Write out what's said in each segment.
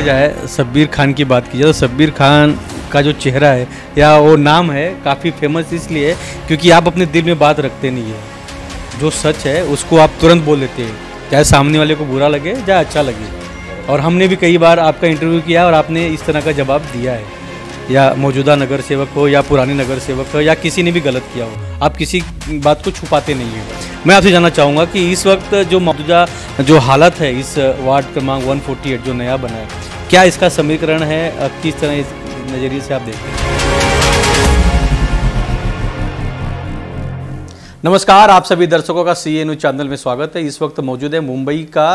देखा जाए शब्बीर खान की बात की जाए तो शब्बीर खान का जो चेहरा है या वो नाम है काफ़ी फेमस इसलिए क्योंकि आप अपने दिल में बात रखते नहीं है जो सच है उसको आप तुरंत बोल देते हैं चाहे सामने वाले को बुरा लगे चाहे अच्छा लगे और हमने भी कई बार आपका इंटरव्यू किया और आपने इस तरह का जवाब दिया है या मौजूदा नगर सेवक हो या पुराने नगर सेवक हो या किसी ने भी गलत किया हो आप किसी बात को छुपाते नहीं हैं मैं आपसे जानना चाहूँगा कि इस वक्त जो मौजूदा जो हालत है इस वार्ड क्रमांक 148 जो नया बना है क्या इसका समीकरण है किस तरह इस नज़रिए से आप देखते हैं नमस्कार आप सभी दर्शकों का सी एन चैनल में स्वागत है इस वक्त मौजूद है मुंबई का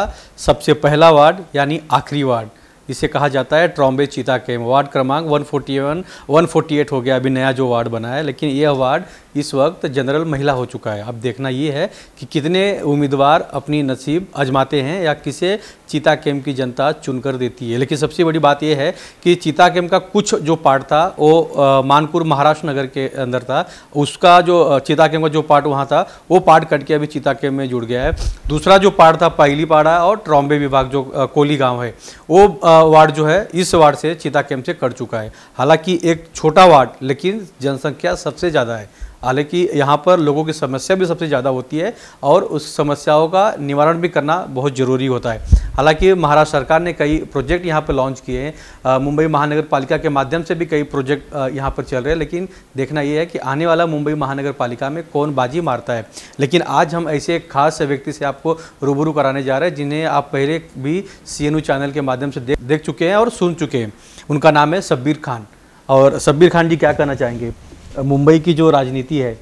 सबसे पहला वार्ड यानी आखिरी वार्ड इसे कहा जाता है ट्रॉम्बे चीता के वार्ड क्रमांक 141, 148 हो गया अभी नया जो वार्ड बना है लेकिन यह वार्ड इस वक्त जनरल महिला हो चुका है अब देखना ये है कि कितने उम्मीदवार अपनी नसीब आजमाते हैं या किसे चीता कैम्प की जनता चुनकर देती है लेकिन सबसे बड़ी बात यह है कि चीता कैम्प का कुछ जो पार्ट था वो मानपुर महाराष्ट्र नगर के अंदर था उसका जो चीता कैम्प का जो पार्ट वहाँ था वो पार्ट कट के अभी चीता कैम्प में जुड़ गया है दूसरा जो पार्ट था पाड़ा और ट्रॉम्बे विभाग जो कोली गाँव है वो वार्ड जो है इस वार्ड से चीता कैंप से कर चुका है हालांकि एक छोटा वार्ड लेकिन जनसंख्या सबसे ज़्यादा है हालांकि यहाँ पर लोगों की समस्या भी सबसे ज़्यादा होती है और उस समस्याओं का निवारण भी करना बहुत ज़रूरी होता है हालांकि महाराष्ट्र सरकार ने कई प्रोजेक्ट यहाँ पर लॉन्च किए हैं मुंबई महानगर पालिका के माध्यम से भी कई प्रोजेक्ट यहाँ पर चल रहे हैं लेकिन देखना ये है कि आने वाला मुंबई महानगर पालिका में कौन बाजी मारता है लेकिन आज हम ऐसे एक खास व्यक्ति से आपको रूबरू कराने जा रहे हैं जिन्हें आप पहले भी सी चैनल के माध्यम से देख देख चुके हैं और सुन चुके हैं उनका नाम है शब्बीर खान और शब्बीर खान जी क्या कहना चाहेंगे मुंबई की जो राजनीति है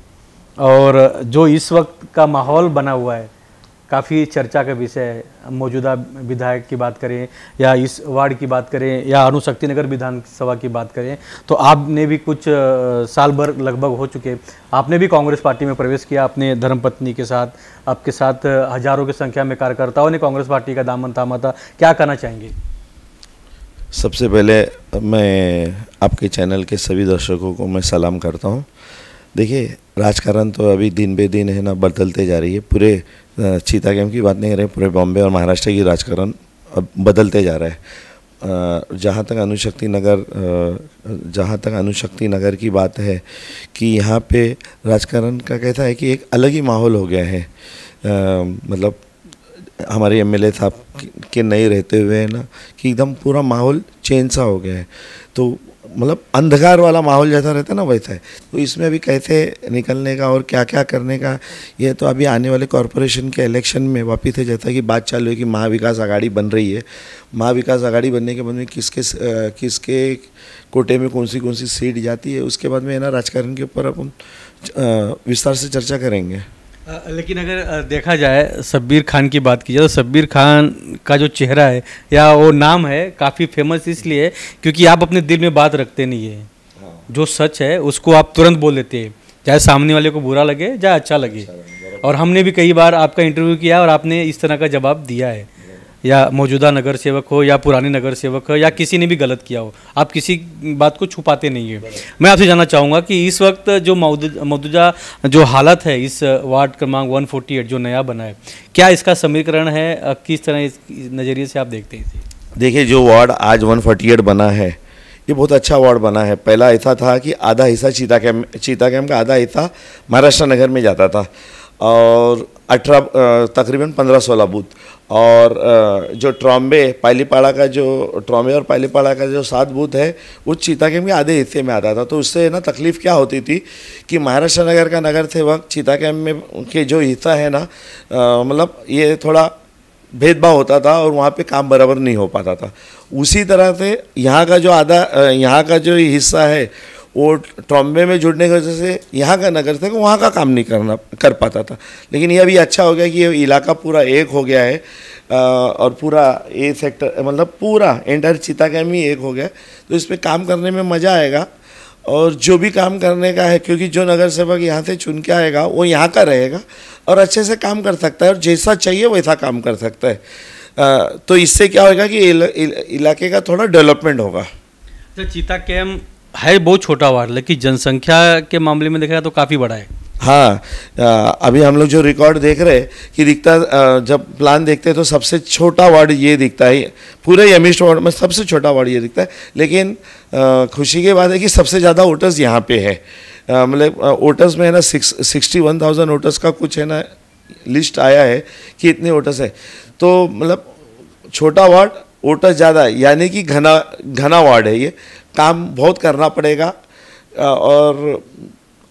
और जो इस वक्त का माहौल बना हुआ है काफ़ी चर्चा का विषय है मौजूदा विधायक की बात करें या इस वार्ड की बात करें या अनुशक्ति नगर विधानसभा की बात करें तो आपने भी कुछ साल भर लगभग हो चुके आपने भी कांग्रेस पार्टी में प्रवेश किया अपने धर्मपत्नी के साथ आपके साथ हजारों की संख्या में कार्यकर्ताओं ने कांग्रेस पार्टी का दामन थामा था क्या कहना चाहेंगे सबसे पहले मैं आपके चैनल के सभी दर्शकों को मैं सलाम करता हूँ देखिए राजकारण तो अभी दिन बे दिन है ना बदलते जा रही है पूरे चीता गेम की बात नहीं कर रहे पूरे बॉम्बे और महाराष्ट्र की राजकारण अब बदलते जा रहा है जहाँ तक अनुशक्ति नगर जहाँ तक अनुशक्ति नगर की बात है कि यहाँ पे राजकारण का कहता है कि एक अलग ही माहौल हो गया है मतलब हमारे एम ए साहब के नहीं रहते हुए है ना कि एकदम पूरा माहौल चेंज सा हो गया है तो मतलब अंधकार वाला माहौल जैसा रहता है ना वैसा है तो इसमें अभी कैसे निकलने का और क्या क्या करने का ये तो अभी आने वाले कॉरपोरेशन के इलेक्शन में वापिस है जैसा कि बात चालू है कि महाविकास आघाड़ी बन रही है महाविकास आघाड़ी बनने के बाद में किसके किसके कोटे में कौन सी कौन सी सीट जाती है उसके बाद में ना राजकारण के ऊपर अपन विस्तार से चर्चा करेंगे लेकिन अगर देखा जाए शब्बीर खान की बात की जाए तो शब्बीर खान का जो चेहरा है या वो नाम है काफ़ी फेमस इसलिए क्योंकि आप अपने दिल में बात रखते नहीं है हाँ। जो सच है उसको आप तुरंत बोल देते हैं चाहे सामने वाले को बुरा लगे चाहे अच्छा लगे अच्छा और हमने भी कई बार आपका इंटरव्यू किया और आपने इस तरह का जवाब दिया है या मौजूदा नगर सेवक हो या पुराने नगर सेवक हो या किसी ने भी गलत किया हो आप किसी बात को छुपाते नहीं है मैं आपसे जानना चाहूँगा कि इस वक्त जो मौजूदा जो हालत है इस वार्ड क्रमांक 148 जो नया बना है क्या इसका समीकरण है किस तरह इस नज़रिए से आप देखते हैं देखिए जो वार्ड आज वन बना है ये बहुत अच्छा वार्ड बना है पहला ऐसा था कि आधा हिस्सा चीता कैम चीता कैम का आधा हिस्सा महाराष्ट्र नगर में जाता था और अठारह तकरीबन पंद्रह सोलह बूथ और जो ट्रॉम्बे पालीपाड़ा का जो ट्रॉम्बे और पालीपाड़ा का जो सात बूथ है वो चीताकेम के आधे हिस्से में आता था तो उससे ना तकलीफ़ क्या होती थी कि महाराष्ट्र नगर का नगर थे चीता चीताकेम में के जो हिस्सा है ना मतलब ये थोड़ा भेदभाव होता था और वहाँ पे काम बराबर नहीं हो पाता था उसी तरह से यहाँ का जो आधा यहाँ का जो हिस्सा है वो ट्रॉम्बे में जुड़ने की वजह से यहाँ का नगर था वहाँ का काम नहीं करना कर पाता था लेकिन ये अभी अच्छा हो गया कि ये इलाका पूरा एक हो गया है आ, और पूरा ए सेक्टर मतलब पूरा एंटायर कैम ही एक हो गया तो इस पर काम करने में मज़ा आएगा और जो भी काम करने का है क्योंकि जो नगर सेवक यहाँ से चुन के आएगा वो यहाँ का रहेगा और अच्छे से काम कर सकता है और जैसा चाहिए वैसा काम कर सकता है आ, तो इससे क्या होगा कि इलाके का थोड़ा डेवलपमेंट होगा अच्छा चीता कैम है बहुत छोटा वार्ड लेकिन जनसंख्या के मामले में देखा जाए तो काफ़ी बड़ा है हाँ अभी हम लोग जो रिकॉर्ड देख रहे हैं कि दिखता जब प्लान देखते हैं तो सबसे छोटा वार्ड ये दिखता है पूरे यमिस्ट वार्ड में सबसे छोटा वार्ड ये दिखता है लेकिन खुशी की बात है कि सबसे ज़्यादा वोटर्स यहाँ पे है मतलब वोटर्स में है ना six sixty one thousand voters का कुछ है ना लिस्ट आया है कि इतने वोटर्स है तो मतलब छोटा वार्ड वोटर्स ज़्यादा है यानी कि घना घना वार्ड है ये काम बहुत करना पड़ेगा और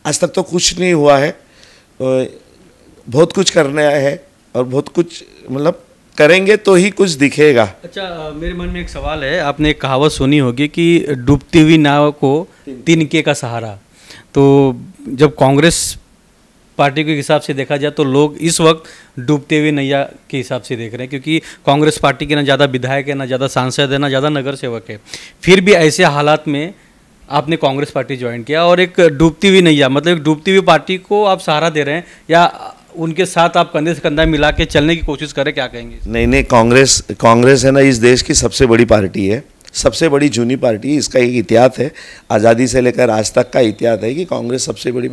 आज तक तो कुछ नहीं हुआ है बहुत कुछ करना है और बहुत कुछ मतलब करेंगे तो ही कुछ दिखेगा अच्छा मेरे मन में एक सवाल है आपने एक कहावत सुनी होगी कि डूबती हुई नाव को तिनके का सहारा तो जब कांग्रेस पार्टी के हिसाब से देखा जाए तो लोग इस वक्त डूबते हुए नैया के हिसाब से देख रहे हैं क्योंकि कांग्रेस पार्टी के ना ज़्यादा विधायक है ना ज़्यादा सांसद है ना ज़्यादा नगर सेवक है फिर भी ऐसे हालात में आपने कांग्रेस पार्टी ज्वाइन किया और एक डूबती हुई नैया मतलब एक डूबती हुई पार्टी को आप सहारा दे रहे हैं या उनके साथ आप कंधे से कंधा मिला के चलने की कोशिश करें क्या कहेंगे नहीं नहीं कांग्रेस कांग्रेस है ना इस देश की सबसे बड़ी पार्टी है सबसे बड़ी जूनी पार्टी इसका एक इतिहास है आज़ादी से लेकर आज तक का इतिहास है कि कांग्रेस सबसे बड़ी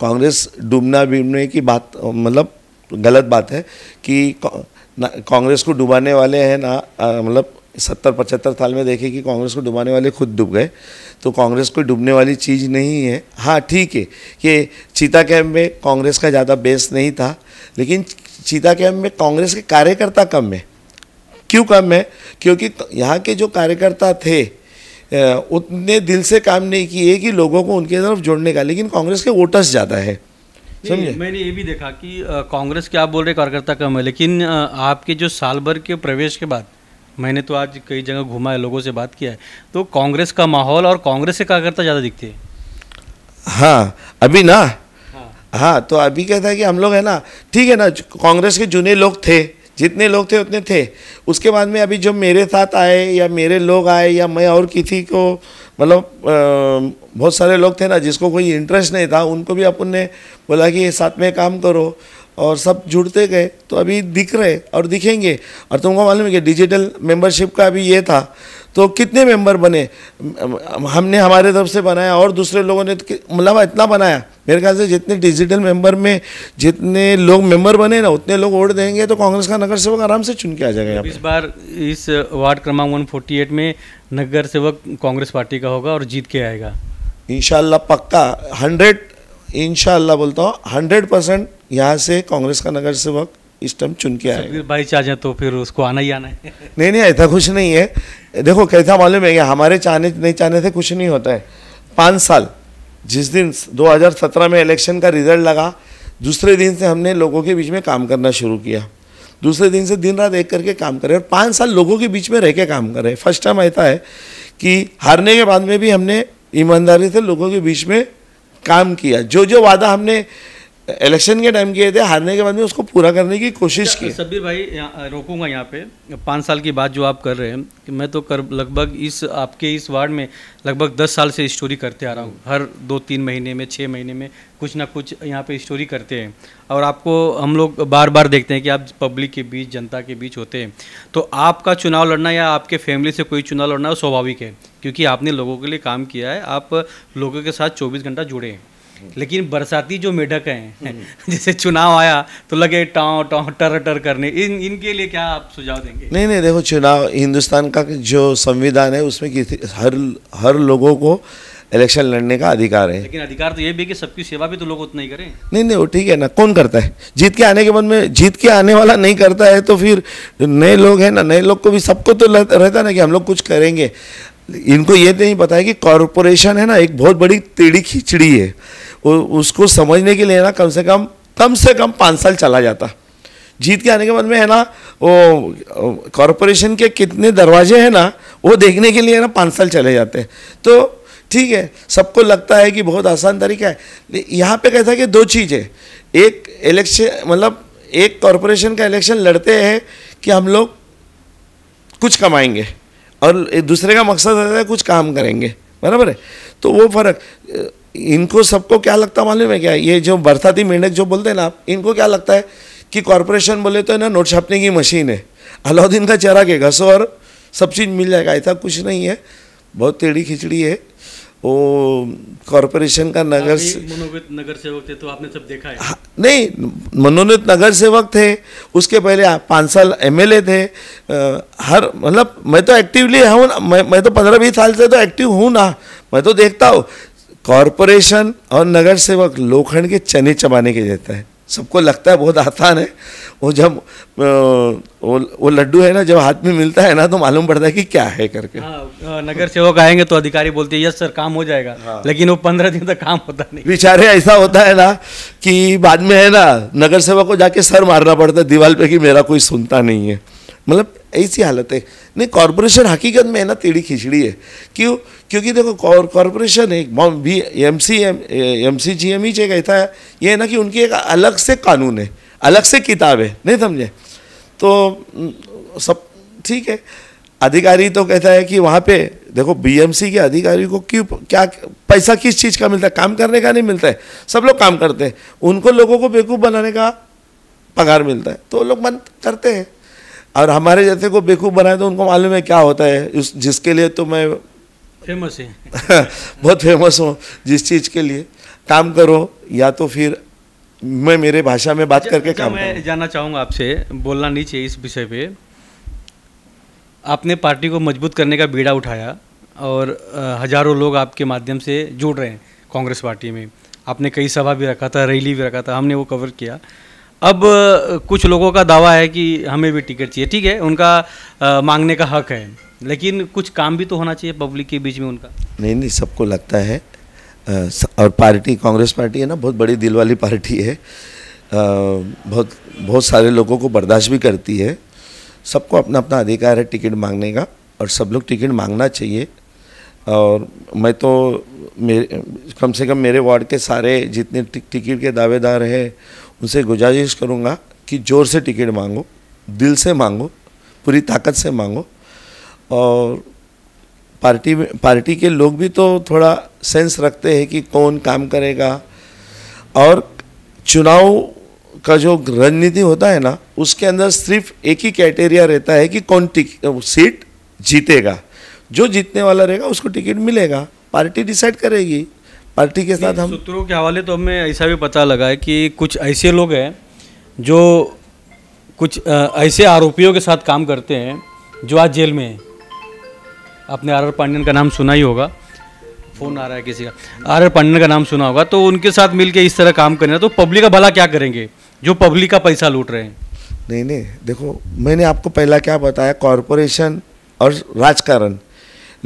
कांग्रेस डूबना बीबने की बात मतलब गलत बात है कि कांग्रेस को डुबाने वाले हैं ना मतलब सत्तर पचहत्तर साल में देखे कि कांग्रेस को डुबाने वाले खुद डूब गए तो कांग्रेस कोई डूबने वाली चीज़ नहीं है हाँ ठीक है कि चीता कैम्प में कांग्रेस का ज़्यादा बेस नहीं था लेकिन चीता कैम्प में कांग्रेस के कार्यकर्ता कम है क्यों कम है क्योंकि यहाँ के जो कार्यकर्ता थे उतने दिल से काम नहीं किए कि लोगों को उनके तरफ जोड़ने का लेकिन कांग्रेस के वोटर्स ज़्यादा है समझे मैंने ये भी देखा कि कांग्रेस के आप बोल रहे कार्यकर्ता कम है लेकिन आपके जो साल भर के प्रवेश के बाद मैंने तो आज कई जगह घूमा है लोगों से बात किया है तो कांग्रेस का माहौल और कांग्रेस के कार्यकर्ता ज़्यादा दिखते हैं हाँ अभी ना हाँ, हाँ तो अभी कहता है कि हम लोग है ना ठीक है ना कांग्रेस के जुने लोग थे जितने लोग थे उतने थे उसके बाद में अभी जो मेरे साथ आए या मेरे लोग आए या मैं और किसी को मतलब बहुत सारे लोग थे ना जिसको कोई इंटरेस्ट नहीं था उनको भी अपन ने बोला कि साथ में काम करो और सब जुड़ते गए तो अभी दिख रहे और दिखेंगे और तुमको मालूम है कि डिजिटल मेंबरशिप का अभी ये था तो कितने मेंबर बने हमने हमारे तरफ से बनाया और दूसरे लोगों ने मतलब इतना बनाया मेरे ख्याल से जितने डिजिटल मेंबर में जितने लोग मेंबर बने ना उतने लोग वोट देंगे तो कांग्रेस का नगर सेवक आराम से चुन के आ जाएगा इस बार इस वार्ड क्रमांक वन में नगर सेवक कांग्रेस पार्टी का होगा और जीत के आएगा इन पक्का हंड्रेड इन बोलता हूँ हंड्रेड परसेंट यहाँ से कांग्रेस का नगर सेवक इस टाइम चुन के आए भाई चाहे तो फिर उसको आना ही आना है नहीं नहीं ऐसा कुछ नहीं है देखो कैसा मालूम है हमारे चाहने नहीं चाहने से कुछ नहीं होता है पाँच साल जिस दिन 2017 में इलेक्शन का रिजल्ट लगा दूसरे दिन से हमने लोगों के बीच में काम करना शुरू किया दूसरे दिन से दिन रात एक करके काम करें और पाँच साल लोगों के बीच में रह के काम करें फर्स्ट टाइम ऐसा है कि हारने के बाद में भी हमने ईमानदारी से लोगों के बीच में काम किया जो जो वादा हमने इलेक्शन के टाइम किए थे हारने के बाद में उसको पूरा करने की कोशिश अच्छा, की सभी भाई यहाँ रोकूंगा यहाँ पे पाँच साल की बात जो आप कर रहे हैं कि मैं तो कर लगभग इस आपके इस वार्ड में लगभग दस साल से स्टोरी करते आ रहा हूँ हर दो तीन महीने में छः महीने में कुछ ना कुछ यहाँ पे स्टोरी करते हैं और आपको हम लोग बार बार देखते हैं कि आप पब्लिक के बीच जनता के बीच होते हैं तो आपका चुनाव लड़ना या आपके फैमिली से कोई चुनाव लड़ना स्वाभाविक है क्योंकि आपने लोगों के लिए काम किया है आप लोगों के साथ चौबीस घंटा जुड़े हैं लेकिन बरसाती जो मेढक हैं जैसे चुनाव आया तो लगे टाँव टाँव टर टर करने इन इनके लिए क्या आप सुझाव देंगे नहीं नहीं देखो चुनाव हिंदुस्तान का जो संविधान है उसमें हर हर लोगों को इलेक्शन लड़ने का अधिकार है लेकिन अधिकार तो ये भी कि सबकी सेवा भी तो लोग उतना ही करें नहीं नहीं वो ठीक है ना कौन करता है जीत के आने के बाद में जीत के आने वाला नहीं करता है तो फिर नए लोग हैं ना नए लोग को भी सबको तो रहता है ना कि हम लोग कुछ करेंगे इनको ये नहीं पता है कि कॉरपोरेशन है ना एक बहुत बड़ी टेढ़ी खिचड़ी है उसको समझने के लिए ना कम से कम कम से कम पाँच साल चला जाता जीत के आने के बाद में है ना वो कॉरपोरेशन के कितने दरवाजे हैं ना वो देखने के लिए ना पाँच साल चले जाते हैं तो ठीक है सबको लगता है कि बहुत आसान तरीका है यहाँ पे कहता है कि दो चीज़ें एक इलेक्शन मतलब एक कॉरपोरेशन का इलेक्शन लड़ते हैं कि हम लोग कुछ कमाएंगे और दूसरे का मकसद रहता है कुछ काम करेंगे बराबर है तो वो फ़र्क इनको सबको क्या लगता मालूम है क्या ये जो बरसाती मेंढक जो बोलते हैं ना आप इनको क्या लगता है कि कॉरपोरेशन बोले तो है ना नोट छापने की मशीन है अलाउद्दीन का चेहरा के घसो और सब चीज़ मिल जाएगा ऐसा कुछ नहीं है बहुत टेढ़ी खिचड़ी है वो कॉरपोरेशन का नगर से, मनोनीत नगर सेवक थे तो आपने सब देखा है हाँ, नहीं मनोनीत नगर सेवक थे उसके पहले पाँच साल एमएलए थे आ, हर मतलब मैं तो एक्टिवली हूँ मैं मैं तो पंद्रह बीस साल से तो एक्टिव हूँ ना मैं तो देखता हूँ कॉरपोरेशन और नगर सेवक लोखंड के चने चबाने के देता है सबको लगता है बहुत आसान है वो जब वो, वो लड्डू है ना जब हाथ में मिलता है ना तो मालूम पड़ता है कि क्या है करके हाँ, नगर सेवक आएंगे तो अधिकारी बोलते हैं यस सर काम हो जाएगा हाँ। लेकिन वो पंद्रह दिन तक काम होता नहीं बेचारे ऐसा होता है ना कि बाद में है ना नगर सेवक को जाके सर मारना पड़ता है दीवार पे कि मेरा कोई सुनता नहीं है मतलब ऐसी हालत है नहीं कॉरपोरेशन हकीकत में है ना टेढ़ी खिचड़ी है क्यों क्योंकि देखो कॉरपोरेशन एक भी M C M M C G M ही चेक कहता है ये है ना कि उनकी एक अलग से कानून है अलग से किताब है नहीं समझे तो सब ठीक है अधिकारी तो कहता है कि वहाँ पे देखो बीएमसी के अधिकारी को क्यों क्या पैसा किस चीज़ का मिलता है काम करने का नहीं मिलता है सब लोग काम करते हैं उनको लोगों को बेवकूफ़ बनाने का पगार मिलता है तो लोग मन करते हैं और हमारे जैसे को बेवकूफ़ बनाए तो उनको मालूम है क्या होता है उस जिसके लिए तो मैं फेमस है बहुत फेमस हूँ जिस चीज़ के लिए काम करो या तो फिर मैं मेरे भाषा में बात अच्छा, करके अच्छा, काम मैं जानना चाहूँगा आपसे बोलना नहीं चाहिए इस विषय पे आपने पार्टी को मजबूत करने का बीड़ा उठाया और हज़ारों लोग आपके माध्यम से जुड़ रहे हैं कांग्रेस पार्टी में आपने कई सभा भी रखा था रैली भी रखा था हमने वो कवर किया अब कुछ लोगों का दावा है कि हमें भी टिकट चाहिए ठीक है उनका आ, मांगने का हक है लेकिन कुछ काम भी तो होना चाहिए पब्लिक के बीच में उनका नहीं नहीं सबको लगता है और पार्टी कांग्रेस पार्टी है ना बहुत बड़ी दिल वाली पार्टी है बहुत बहुत सारे लोगों को बर्दाश्त भी करती है सबको अपना अपना अधिकार है टिकट मांगने का और सब लोग टिकट मांगना चाहिए और मैं तो मेरे कम से कम मेरे वार्ड के सारे जितने टिकट के दावेदार हैं उनसे गुजारिश करूँगा कि ज़ोर से टिकट मांगो दिल से मांगो पूरी ताकत से मांगो और पार्टी में पार्टी के लोग भी तो थोड़ा सेंस रखते हैं कि कौन काम करेगा और चुनाव का जो रणनीति होता है ना उसके अंदर सिर्फ एक ही क्राइटेरिया रहता है कि कौन सीट जीतेगा जो जीतने वाला रहेगा उसको टिकट मिलेगा पार्टी डिसाइड करेगी पार्टी के साथ हम सूत्रों के हवाले तो हमें ऐसा भी पता लगा है कि कुछ ऐसे लोग हैं जो कुछ ऐसे आरोपियों के साथ काम करते हैं जो आज जेल में हैं आपने आर आर पांडियन का नाम सुना ही होगा फ़ोन आ रहा है किसी का आर आर पांडियन का नाम सुना होगा तो उनके साथ मिलके इस तरह काम करना तो पब्लिक का भला क्या करेंगे जो पब्लिक का पैसा लूट रहे हैं नहीं नहीं देखो मैंने आपको पहला क्या बताया कॉरपोरेशन और राजकारण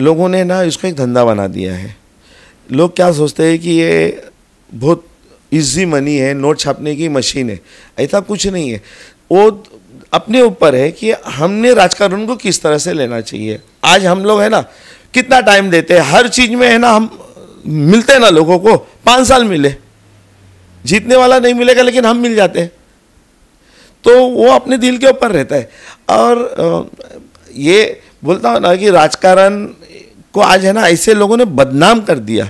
लोगों ने ना इसको एक धंधा बना दिया है लोग क्या सोचते हैं कि ये बहुत इजी मनी है नोट छापने की मशीन है ऐसा कुछ नहीं है वो अपने ऊपर है कि हमने राजकारण को किस तरह से लेना चाहिए आज हम लोग है ना कितना टाइम देते हैं हर चीज़ में है ना हम मिलते हैं ना लोगों को पाँच साल मिले जीतने वाला नहीं मिलेगा लेकिन हम मिल जाते हैं तो वो अपने दिल के ऊपर रहता है और ये बोलता हूँ ना कि राजकारण को आज है ना ऐसे लोगों ने बदनाम कर दिया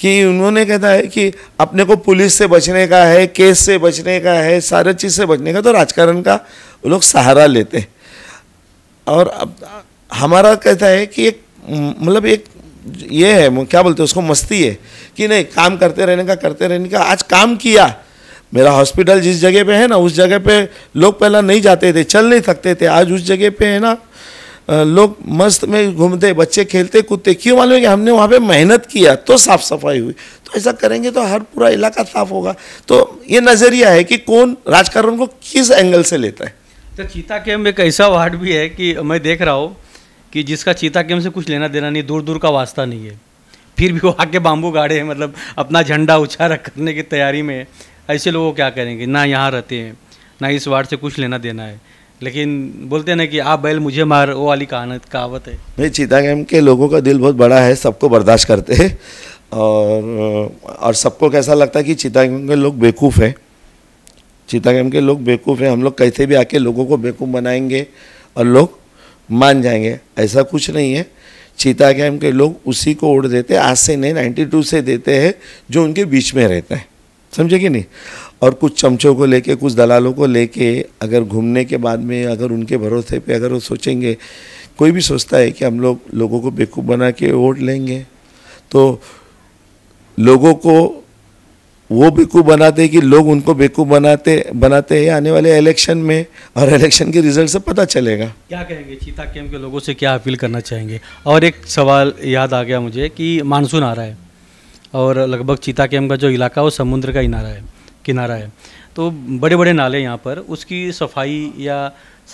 कि उन्होंने कहता है कि अपने को पुलिस से बचने का है केस से बचने का है सारे चीज़ से बचने का तो राजकारण का वो लोग सहारा लेते हैं और अब हमारा कहता है कि एक मतलब एक ये है क्या बोलते हैं उसको मस्ती है कि नहीं काम करते रहने का करते रहने का आज काम किया मेरा हॉस्पिटल जिस जगह पे है ना उस जगह पे लोग पहला नहीं जाते थे चल नहीं सकते थे आज उस जगह पे है ना लोग मस्त में घूमते बच्चे खेलते कूदते क्यों मालूम है कि हमने वहाँ पे मेहनत किया तो साफ सफाई हुई तो ऐसा करेंगे तो हर पूरा इलाका साफ होगा तो ये नज़रिया है कि कौन राजकारण को किस एंगल से लेता है तो चीता कैम्प एक ऐसा वार्ड भी है कि मैं देख रहा हूँ कि जिसका चीता कैम्प से कुछ लेना देना नहीं दूर दूर का वास्ता नहीं है फिर भी वो आके बाम्बू गाड़े हैं मतलब अपना झंडा रख करने की तैयारी में है ऐसे लोग क्या करेंगे ना यहाँ रहते हैं ना इस वार्ड से कुछ लेना देना है लेकिन बोलते हैं ना कि आप बैल मुझे मार वो वाली कहानत कहावत है नहीं चीता गैम के लोगों का दिल बहुत बड़ा है सबको बर्दाश्त करते हैं और और सबको कैसा लगता है कि चीतागैम के लोग बेवकूफ़ हैं चीतागैम के लोग बेवकूफ़ हैं हम लोग कैसे भी आके लोगों को बेवकूफ़ बनाएंगे और लोग मान जाएंगे ऐसा कुछ नहीं है चीता गैम के लोग उसी को ओढ़ देते आज से नहीं टू से देते हैं जो उनके बीच में रहते हैं समझे कि नहीं और कुछ चमचों को लेके कुछ दलालों को लेके अगर घूमने के बाद में अगर उनके भरोसे पे अगर वो सोचेंगे कोई भी सोचता है कि हम लोग लोगों को बेवकूफ़ बना के वोट लेंगे तो लोगों को वो बेवकूफ़ बनाते कि लोग उनको बेवकूफ़ बनाते बनाते हैं आने वाले इलेक्शन में और इलेक्शन के रिजल्ट से पता चलेगा क्या कहेंगे चीता कैम्प के लोगों से क्या अपील करना चाहेंगे और एक सवाल याद आ गया मुझे कि मानसून आ रहा है और लगभग चीता कैम का जो इलाका है वो समुद्र का किनारा है किनारा है तो बड़े बड़े नाले यहाँ पर उसकी सफाई या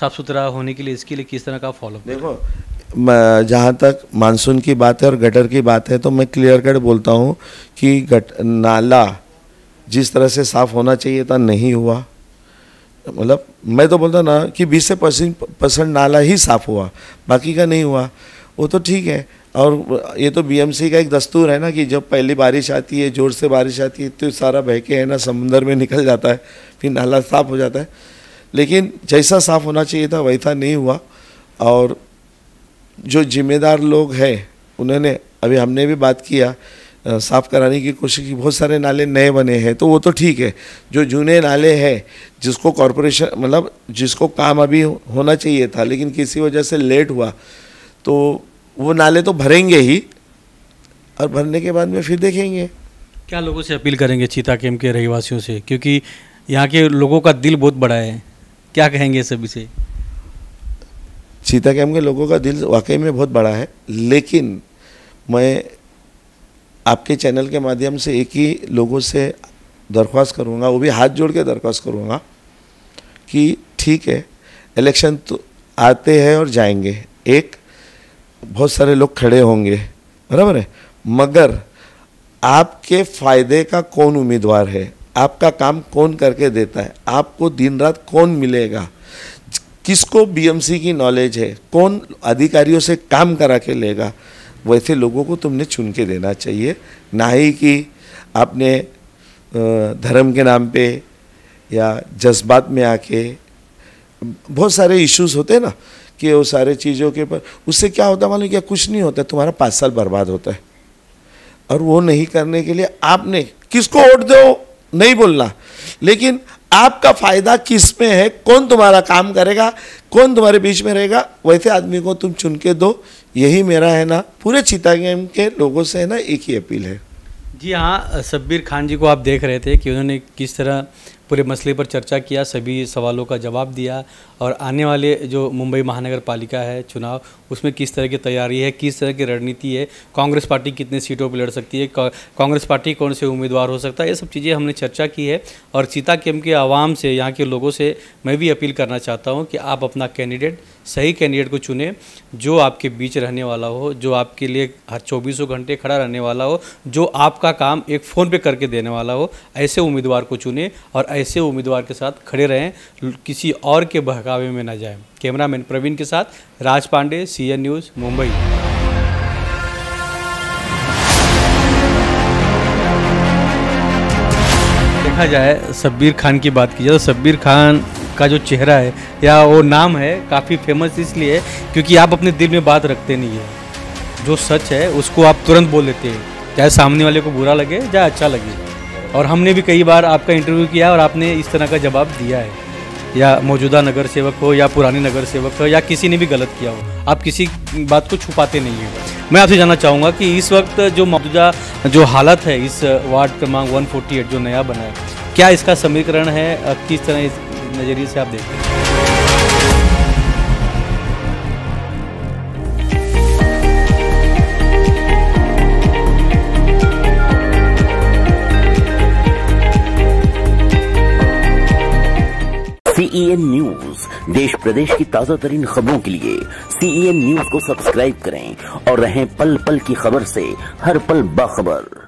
साफ़ सुथरा होने के लिए इसके लिए किस तरह का फॉलोअप देखो जहाँ तक मानसून की बात है और गटर की बात है तो मैं क्लियर कट बोलता हूँ कि गट नाला जिस तरह से साफ़ होना चाहिए था नहीं हुआ मतलब मैं तो बोलता ना कि बीस से परसेंट नाला ही साफ़ हुआ बाकी का नहीं हुआ वो तो ठीक है और ये तो बीएमसी का एक दस्तूर है ना कि जब पहले बारिश आती है ज़ोर से बारिश आती है तो सारा बहके है ना समुंदर में निकल जाता है फिर नाला साफ़ हो जाता है लेकिन जैसा साफ़ होना चाहिए था वैसा नहीं हुआ और जो जिम्मेदार लोग हैं उन्होंने अभी हमने भी बात किया साफ़ कराने की कोशिश की बहुत सारे नाले नए बने हैं तो वो तो ठीक है जो जूने नाले हैं जिसको कॉरपोरेशन मतलब जिसको काम अभी होना चाहिए था लेकिन किसी वजह से लेट हुआ तो वो नाले तो भरेंगे ही और भरने के बाद में फिर देखेंगे क्या लोगों से अपील करेंगे चीता कैम्प के रहवासियों से क्योंकि यहाँ के लोगों का दिल बहुत बड़ा है क्या कहेंगे सभी से चीता कैम्प के लोगों का दिल वाकई में बहुत बड़ा है लेकिन मैं आपके चैनल के माध्यम से एक ही लोगों से दरख्वास्त करूँगा वो भी हाथ जोड़ के दरख्वास्त करूँगा कि ठीक है इलेक्शन तो आते हैं और जाएंगे एक बहुत सारे लोग खड़े होंगे बराबर है मगर आपके फायदे का कौन उम्मीदवार है आपका काम कौन करके देता है आपको दिन रात कौन मिलेगा किसको बीएमसी की नॉलेज है कौन अधिकारियों से काम करा के लेगा वैसे लोगों को तुमने चुन के देना चाहिए ना ही कि आपने धर्म के नाम पे या जज्बात में आके बहुत सारे इश्यूज होते हैं ना कि वो सारे चीज़ों के पर उससे क्या होता मालूम क्या कुछ नहीं होता तुम्हारा पाँच साल बर्बाद होता है और वो नहीं करने के लिए आपने किसको वोट दो नहीं बोलना लेकिन आपका फायदा किस में है कौन तुम्हारा काम करेगा कौन तुम्हारे बीच में रहेगा वैसे आदमी को तुम चुन के दो यही मेरा है ना पूरे गेम के लोगों से है ना एक ही अपील है जी हाँ सब्बीर खान जी को आप देख रहे थे कि उन्होंने किस तरह पूरे मसले पर चर्चा किया सभी सवालों का जवाब दिया और आने वाले जो मुंबई महानगर पालिका है चुनाव उसमें किस तरह की तैयारी है किस तरह की रणनीति है कांग्रेस पार्टी कितने सीटों पर लड़ सकती है कांग्रेस पार्टी कौन से उम्मीदवार हो सकता है ये सब चीज़ें हमने चर्चा की है और केम के आवाम से यहाँ के लोगों से मैं भी अपील करना चाहता हूँ कि आप अपना कैंडिडेट सही कैंडिडेट को चुने जो आपके बीच रहने वाला हो जो आपके लिए हर चौबीसों घंटे खड़ा रहने वाला हो जो आपका काम एक फ़ोन पे करके देने वाला हो ऐसे उम्मीदवार को चुने और ऐसे उम्मीदवार के साथ खड़े रहें किसी और के बहकावे में ना जाएं कैमरामैन प्रवीण के साथ राज पांडे सी न्यूज़ मुंबई देखा जाए शब्बीर खान की बात की जाए तो शब्बीर खान का जो चेहरा है या वो नाम है काफ़ी फेमस इसलिए क्योंकि आप अपने दिल में बात रखते नहीं है जो सच है उसको आप तुरंत बोल देते हैं चाहे सामने वाले को बुरा लगे चाहे अच्छा लगे और हमने भी कई बार आपका इंटरव्यू किया और आपने इस तरह का जवाब दिया है या मौजूदा नगर सेवक हो या पुराने नगर सेवक हो या किसी ने भी गलत किया हो आप किसी बात को छुपाते नहीं हैं मैं आपसे जानना चाहूँगा कि इस वक्त जो मौजूदा जो हालत है इस वार्ड क्रमांक 148 जो नया बना है क्या इसका समीकरण है किस तरह इस नज़रिए से आप देखते हैं सीईएन न्यूज e देश प्रदेश की ताजा तरीन खबरों के लिए सीईएन न्यूज e को सब्सक्राइब करें और रहें पल पल की खबर से हर पल बाखबर